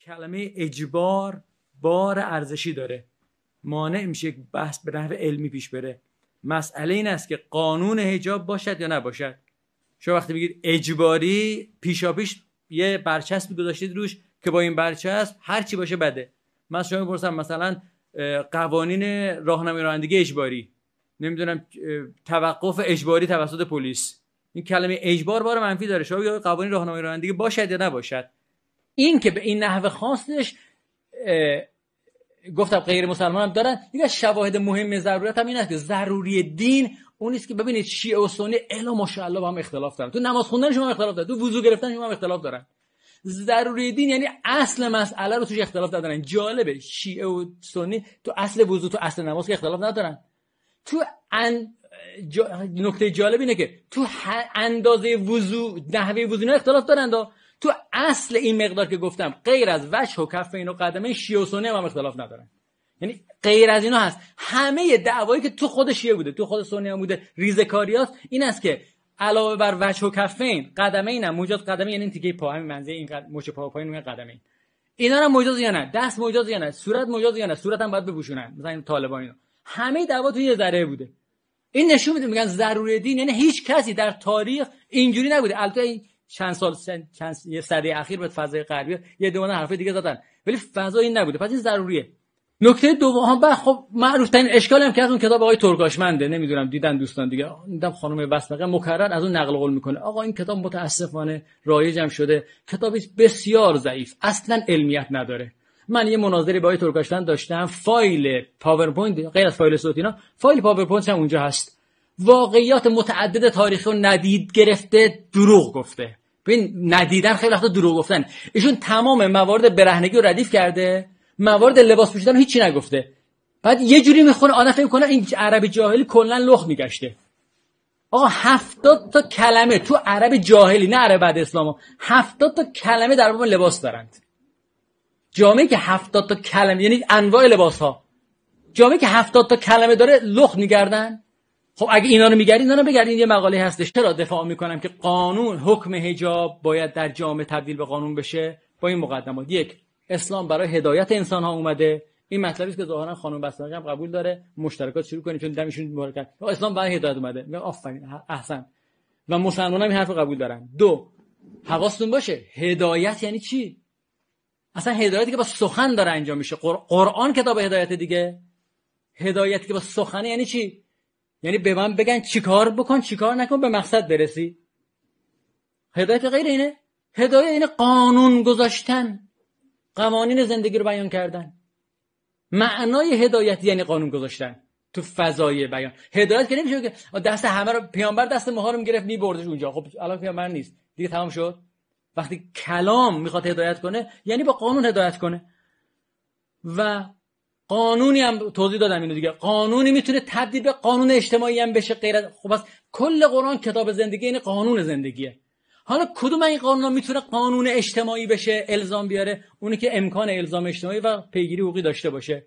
کلمه اجبار بار ارزشی داره مانع میشه یک بحث به نحو علمی پیش بره مسئله این است که قانون حجاب باشد یا نباشد شما وقتی بگید اجباری پیشاپیش یه برچسب گذاشتید روش که با این برچسب هر چی باشه بده من شما میپرسم مثلا قوانین راهنمایی رانندگی اجباری نمیدونم توقف اجباری توسط پلیس این کلمه اجبار بار منفی داره شما قوانین راهنمایی رانندگی باشد یا نباشد این که به این نحوه خاصش گفتم غیر مسلمان هم دارن دیگه شواهد مهم ضرورت هم این است که ضروری دین اون نیست که ببینید شیعه و سنی الا ماشاءالله با هم اختلاف دارن تو نماز خوندن شما هم اختلاف دارن تو وضو گرفتن شما هم اختلاف دارن ضروری دین یعنی اصل مسئله رو توش اختلاف دارن جالبه شیعه و سنی تو اصل وضو تو اصل نماز که اختلاف ندارن تو ان... نکته جالب اینه که تو اندازه وضو نحوه وضو اختلاف دارند تو اصل این مقدار که گفتم غیر از وش و کف و قدمه شیعه و سنی هم, اختلاف ندارن یعنی غیر از اینا هست همه دعوایی که تو خود شیعه بوده تو خود سنی بوده ریزکاری کاریاست این است که علاوه بر وجه و کفین قدمه اینم موجز قدمه یعنی این تیکه پا همین منزه این قد... مش پا پایین قدمه این اینا هم مجاز یا نه دست مجاز یا نه صورت مجاز یا نه صورت هم باید بپوشونن مثلا این طالبان اینا همه دعوا تو یه ذره بوده این نشون میده میگن ضروری دین یعنی هیچ کسی در تاریخ اینجوری نبوده البته این چند سال چند یه سری اخیر به فضای غربی یه دونه حرف دیگه زدن ولی فضا این نبوده پس این ضروریه نکته دوم بعد خب معروف ترین اشکال هم که از اون کتاب آقای ترکاشمنده نمیدونم دیدن دوستان دیگه دیدم خانم وسبقه مکرر از اون نقل قول میکنه آقا این کتاب متاسفانه رایجم شده کتابی بسیار ضعیف اصلا علمیت نداره من یه مناظری با آقای ترکاشتن داشتم فایل پاورپوینت غیر از فایل صوتی نه فایل پاورپوینت هم اونجا هست واقعیات متعدد تاریخ رو ندید گرفته دروغ گفته ببین ندیدن خیلی وقتا دروغ گفتن ایشون تمام موارد برهنگی رو ردیف کرده موارد لباس پوشیدن هیچی نگفته بعد یه جوری میخونه آدم فکر کنه این عرب جاهلی کلا لخ میگشته آقا هفتاد تا کلمه تو عرب جاهلی نه عرب بعد اسلام هفتاد تا کلمه در باب لباس دارند جامعه که هفتاد تا کلمه یعنی انواع لباس ها جامعه که هفتاد تا کلمه داره لخت میگردن خب اگه اینا رو میگردین اینا رو بگردین یه مقاله هستش چرا دفاع میکنم که قانون حکم حجاب باید در جامعه تبدیل به قانون بشه با این مقدمات یک اسلام برای هدایت انسان ها اومده این مطلبی که ظاهرا خانم بسته هم قبول داره مشترکات شروع کنیم چون دمشون مبارک اسلام برای هدایت اومده میگم آفرین احسن و مسلمان هم این حرف قبول دارن دو حواستون باشه هدایت یعنی چی اصلا هدایتی که با سخن داره انجام میشه قرآن کتاب هدایت دیگه هدایتی که با سخنه یعنی چی یعنی به من بگن چیکار بکن چیکار نکن به مقصد برسی هدایت غیر اینه هدایت اینه یعنی قانون گذاشتن قوانین زندگی رو بیان کردن معنای هدایت یعنی قانون گذاشتن تو فضای بیان هدایت که نمیشه که دست همه رو پیامبر دست مهارم گرفت میبردش اونجا خب الان پیامبر نیست دیگه تمام شد وقتی کلام میخواد هدایت کنه یعنی با قانون هدایت کنه و قانونی هم توضیح دادم اینو دیگه قانونی میتونه تبدیل به قانون اجتماعی هم بشه غیر خب بس کل قرآن کتاب زندگی این یعنی قانون زندگیه حالا کدوم این قانون میتونه قانون اجتماعی بشه الزام بیاره اونی که امکان الزام اجتماعی و پیگیری حقوقی داشته باشه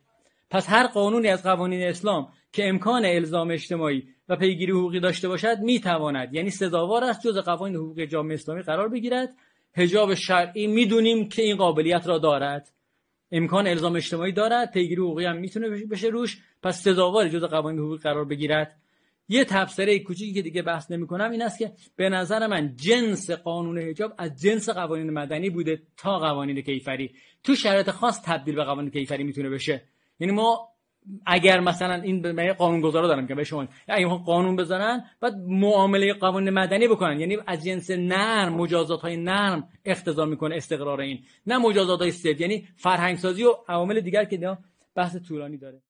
پس هر قانونی از قوانین اسلام که امکان الزام اجتماعی و پیگیری حقوقی داشته باشد میتواند یعنی سزاوار است جز قوانین حقوقی جامعه اسلامی قرار بگیرد هجاب شرعی میدونیم که این قابلیت را دارد امکان الزام اجتماعی دارد پیگیری حقوقی هم میتونه بشه روش پس سزاوار جزء قوانین حقوقی قرار بگیرد یه تبصره کوچیکی که دیگه بحث نمیکنم این است که به نظر من جنس قانون حجاب از جنس قوانین مدنی بوده تا قوانین کیفری تو شرایط خاص تبدیل به قوانین کیفری میتونه بشه یعنی ما اگر مثلا این من قانون گذارا دارم که به شما این قانون بذارن بعد معامله قانون مدنی بکنن یعنی از جنس نرم مجازات های نرم اختضا میکنه استقرار این نه مجازات های سفت یعنی فرهنگ سازی و عوامل دیگر که بحث طولانی داره